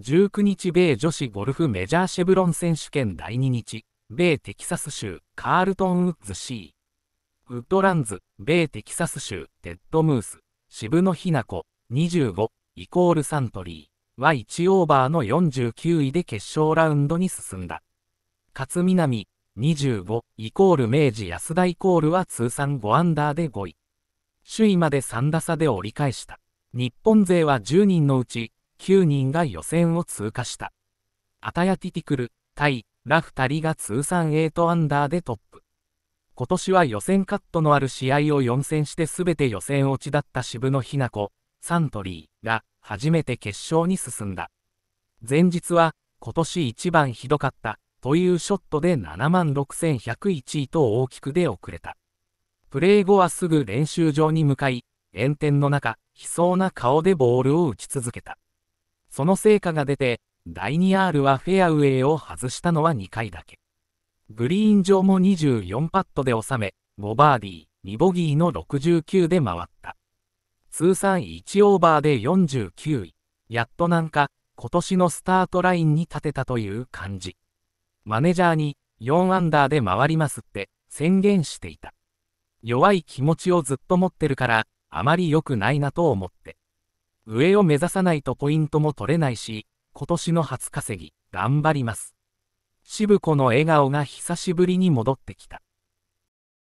19日米女子ゴルフメジャーシェブロン選手権第2日、米テキサス州カールトン・ウッズ C。ウッドランズ、米テキサス州テッド・ムース、渋野日向子、25、イコールサントリーは1オーバーの49位で決勝ラウンドに進んだ。勝南、25、イコール明治安田イコールは通算5アンダーで5位。首位まで3打差で折り返した。日本勢は10人のうち9人が予選を通過した。アタヤティティクル、タイ、ラ2人が通算8アンダーでトップ。今年は予選カットのある試合を4戦して全て予選落ちだった渋野日向子、サントリーが初めて決勝に進んだ。前日は今年一番ひどかったというショットで7万6101位と大きく出遅れた。プレー後はすぐ練習場に向かい、炎天の中、悲壮な顔でボールを打ち続けた。その成果が出て、第 2R はフェアウェイを外したのは2回だけ。グリーン上も24パットで収め、5バーディー、2ボギーの69で回った。通算1オーバーで49位。やっとなんか、今年のスタートラインに立てたという感じ。マネジャーに4アンダーで回りますって宣言していた。弱い気持ちをずっと持ってるから、あまり良くないなと思って。上を目指さないとポイントも取れないし、今年の初稼ぎ、頑張ります。渋子の笑顔が久しぶりに戻ってきた。